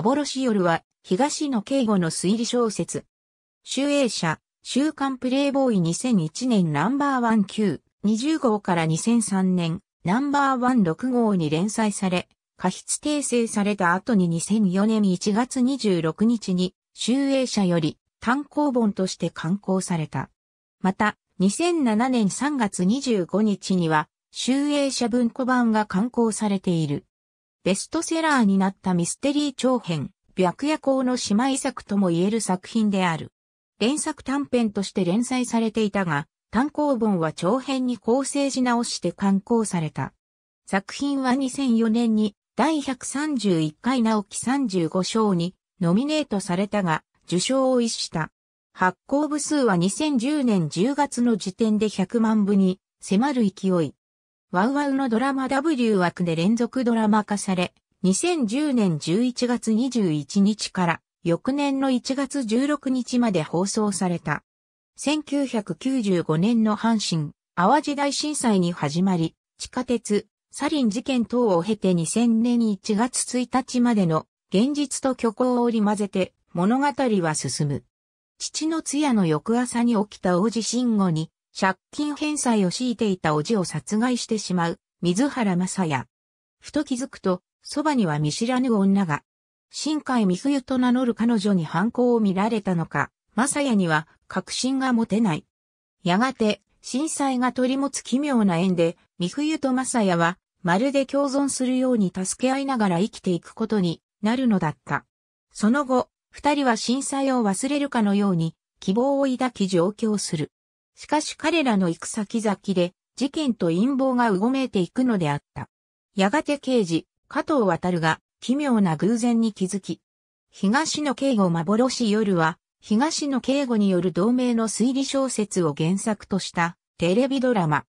幻夜は、東野敬吾の推理小説。集英社、週刊プレイボーイ2001年ナンバーワン9、20号から2003年、ナンバーワン6号に連載され、過失訂正された後に2004年1月26日に、集英社より単行本として刊行された。また、2007年3月25日には、集英社文庫版が刊行されている。ベストセラーになったミステリー長編、白夜行の姉妹作とも言える作品である。連作短編として連載されていたが、単行本は長編に構成し直して刊行された。作品は2004年に第131回直木35賞にノミネートされたが、受賞を逸した。発行部数は2010年10月の時点で100万部に迫る勢い。ワウワウのドラマ W 枠で連続ドラマ化され、2010年11月21日から翌年の1月16日まで放送された。1995年の阪神、淡路大震災に始まり、地下鉄、サリン事件等を経て2000年1月1日までの現実と虚構を織り混ぜて物語は進む。父の通夜の翌朝に起きた大地震後に借金返済を強いていた叔父を殺害してしまう、水原正也。ふと気づくと、そばには見知らぬ女が、新海美冬と名乗る彼女に犯行を見られたのか、正也には確信が持てない。やがて、震災が取り持つ奇妙な縁で、美冬と正也は、まるで共存するように助け合いながら生きていくことになるのだった。その後、二人は震災を忘れるかのように、希望を抱き上京する。しかし彼らの行く先々で、事件と陰謀がうごめいていくのであった。やがて刑事、加藤渡が、奇妙な偶然に気づき、東野敬吾幻夜は、東野敬吾による同名の推理小説を原作としたテレビドラマ。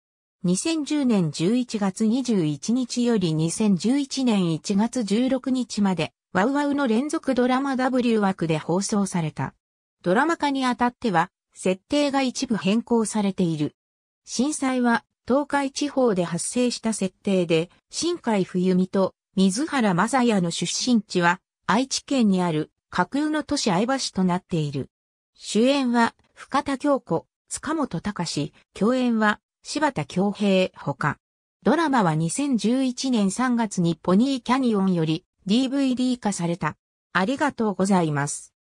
2010年11月21日より2011年1月16日まで、ワウワウの連続ドラマ W 枠で放送された。ドラマ化にあたっては、設定が一部変更されている。震災は東海地方で発生した設定で、新海冬美と水原正也の出身地は愛知県にある架空の都市相場市となっている。主演は深田京子、塚本隆、共演は柴田京平ほか。ドラマは2011年3月にポニーキャニオンより DVD 化された。ありがとうございます。